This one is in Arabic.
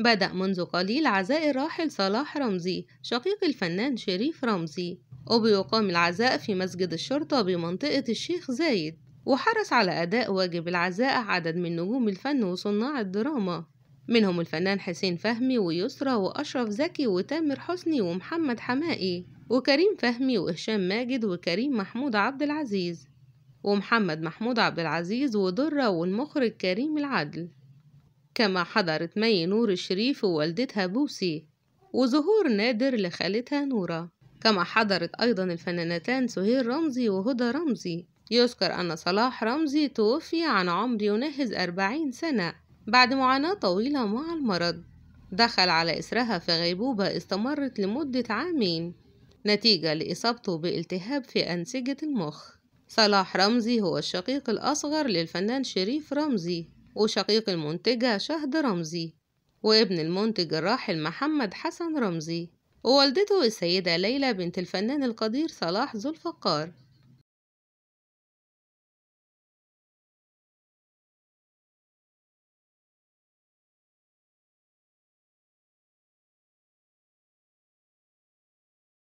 بدأ منذ قليل عزاء الراحل صلاح رمزي شقيق الفنان شريف رمزي وبيقام العزاء في مسجد الشرطة بمنطقة الشيخ زايد وحرص على أداء واجب العزاء عدد من نجوم الفن وصناع الدراما منهم الفنان حسين فهمي ويسرى وأشرف زكي وتامر حسني ومحمد حمائي وكريم فهمي وهشام ماجد وكريم محمود عبد العزيز ومحمد محمود عبد العزيز ودرة والمخرج كريم العدل كما حضرت مي نور الشريف ووالدتها بوسي وظهور نادر لخالتها نورة كما حضرت أيضا الفنانتان سهير رمزي وهدى رمزي يذكر أن صلاح رمزي توفي عن عمر يناهز أربعين سنة بعد معاناة طويلة مع المرض دخل على إسرها في غيبوبة استمرت لمدة عامين نتيجة لإصابته بالتهاب في أنسجة المخ صلاح رمزي هو الشقيق الأصغر للفنان شريف رمزي وشقيق المنتجة شهد رمزي وابن المنتج الراحل محمد حسن رمزي ووالدته السيدة ليلى بنت الفنان القدير صلاح ذو الفقار